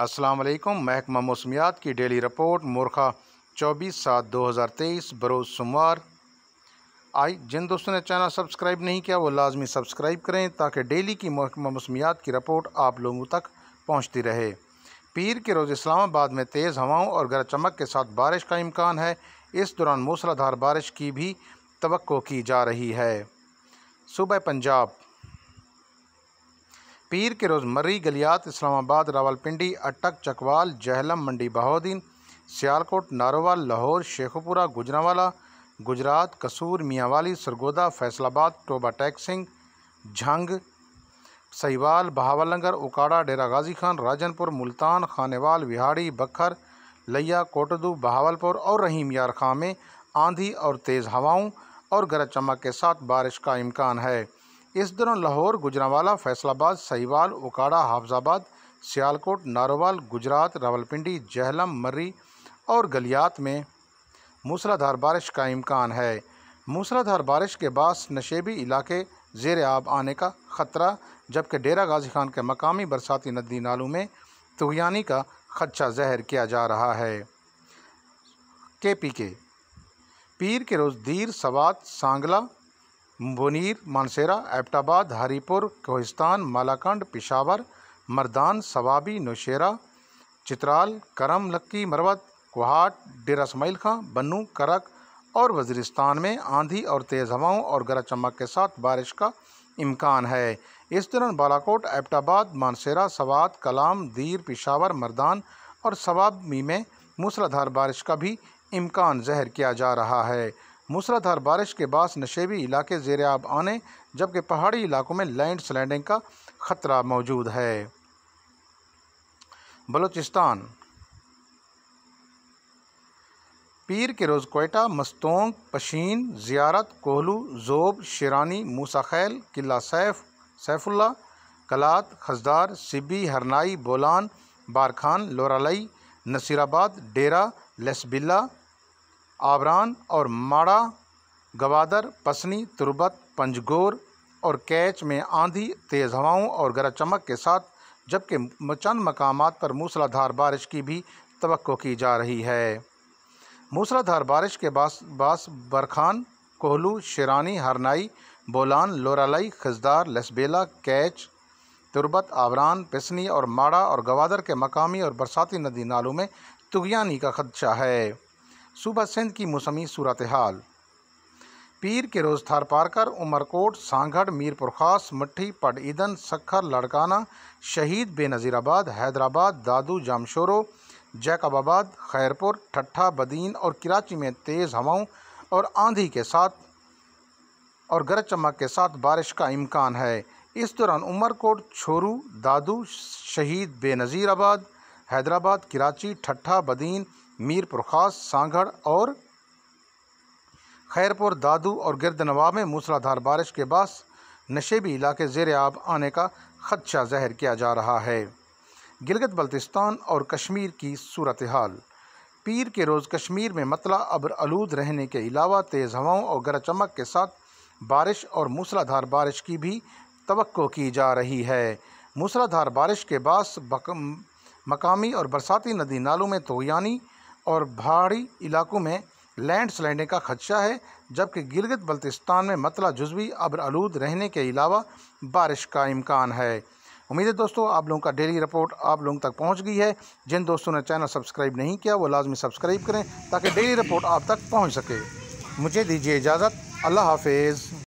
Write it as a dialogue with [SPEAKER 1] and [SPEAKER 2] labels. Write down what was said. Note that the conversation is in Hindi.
[SPEAKER 1] वालेकुम महकमा मौसमियात की डेली रिपोर्ट मुरखा चौबीस सात दो हज़ार तेईस बरोज़ सोमवार आई जिन दोस्तों ने चैनल सब्सक्राइब नहीं किया वो लाजमी सब्सक्राइब करें ताकि डेली की महकमा मौसमियात की रिपोर्ट आप लोगों तक पहुँचती रहे पीर के रोज़ इस्लामाबाद में तेज़ हवाओं और गरज चमक के साथ बारिश का इम्कान है इस दौरान मूसलाधार बारिश की भी तो की जा रही है सुबह पंजाब पीर के रोजमर्री गलियात इस्लामाबाद रावलपिंडी अटक चकवाल जहलम मंडी बहाउद्दीन सियालकोट नारोवाल लाहौर शेखपुरा गुजरावाला गुजरात कसूर मियाँवाली सरगोदा फैसलाबाद टोबा टैक्सिंग झंग सहीवाल नगर उकाड़ा डेरा गाजी खान राजनपुर मुल्तान खानेवाल विहाड़ी बखर लिया कोटदू बहावलपुर और रहीम यार खां में आंधी और तेज़ हवाओं और गरज चमक के साथ बारिश का इम्कान है इस दौरान लाहौर गुजरावाला फैसलाबाद सहीवाल उकाड़ा हाफजाबाद सियालकोट नारोवाल गुजरात रावलपिंडी जहलम मर्री और गलियात में मूसलाधार बारिश का इम्कान है मूसलाधार बारिश के बाद नशेबी इलाके जेर आब आने का ख़तरा जबकि डेरा गाजी खान के मकामी बरसाती नदी नालों में तुगयानी का खदशा जहर किया जा रहा है के पी के पीर के रोज़ दीर सवात सांगला मुनीर मानसेरा एबटाबाद हरीपुर कोहिस्तान मालाकंड पिशावर मर्दान सवाबी नौशेरा चित्राल करम लक्की मरवत कुहाट डेरा समाइल खां बन्नू करक और वजरिस्तान में आंधी और तेज़ हवाओं और गरज चमक के साथ बारिश का इम्कान है इस दौरान बालाकोट एबटाबाद मानसेरा सवात कलाम दीर पिशावर मरदान और सवाबी में मूसलाधार बारिश का भी इम्कान जहर किया जा रहा है मूसलाधार बारिश के बाद नशेबी इलाके जेर आब आने जबकि पहाड़ी इलाकों में लैंड स्लैंडिंग का खतरा मौजूद है बलूचिस्तान पीर के रोज़ कोयटा मस्तोंग पशीन ज़ियारत कोहलू जोब शिरानी मूसा खैल किला सैफ सैफुल्ला कलात खजदार सिब्बी हरनाई बोलान बारखान लोरालई नसीराबाद डेरा लसबिल्ला आवरान और माड़ा गवादर पसनी तुरबत पंजगोर और कैच में आंधी तेज़ हवाओं और गरज चमक के साथ जबकि चंद मकाम पर मूसलाधार बारिश की भी तो की जा रही है मूसलाधार बारिश के बास बास बरखान कोहलू शिरानी हरनाई बोलान लोरालई खजदार लसबेला कैच तुरबत आवरान पिसनी और माड़ा और गवादर के मकामी और बरसाती नदी नालों में तुगयानी का खदशा है सुबह सिंध की मौसमी सूरत हाल पीर के रोज थार पारकर उमरकोट सांगढ़ मीरपुर खास मट्ठी पट ईदन सखर लड़काना शहीद बेनज़ीराबाद हैदराबाद दादू जामशोरो जैकबाबाद खैरपुर ठट्ठा बदीन और कराची में तेज़ हवाओं और आंधी के साथ और गरज चमक के साथ बारिश का इम्कान है इस दौरान उमरकोट छोरू दादू शहीद बेनज़ीराबाद हैदराबाद कराची ठट्ठा बदीन मीरपुर खास सांगढ़ और खैरपुर दादू और गिरद नवाब में मूसलाधार बारिश के बाद नशेबी इलाके जेर आब आने का खदशा जहर किया जा रहा है गिलगत बल्तिस्तान और कश्मीर की सूरत हाल पीर के रोज़ कश्मीर में मतला अब्र आलूद रहने के अलावा तेज़ हवाओं और गरज चमक के साथ बारिश और मूसलाधार बारिश की भी तो की जा रही है मूसलाधार बारिश के बाद मकामी और बरसाती नदी नालों में तोयानी और पहाड़ी इलाकों में लैंड स्लाइडिंग का खदशा है जबकि गिलगित बल्तिस्तान में मतला जज्वी अब्र आलूद रहने के अलावा बारिश का इम्कान है उम्मीद है दोस्तों आप लोगों का डेली रिपोर्ट आप लोगों तक पहुंच गई है जिन दोस्तों ने चैनल सब्सक्राइब नहीं किया वो लाजमी सब्सक्राइब करें ताकि डेली रिपोर्ट आप तक पहुंच सके मुझे दीजिए इजाज़त अल्लाह हाफिज़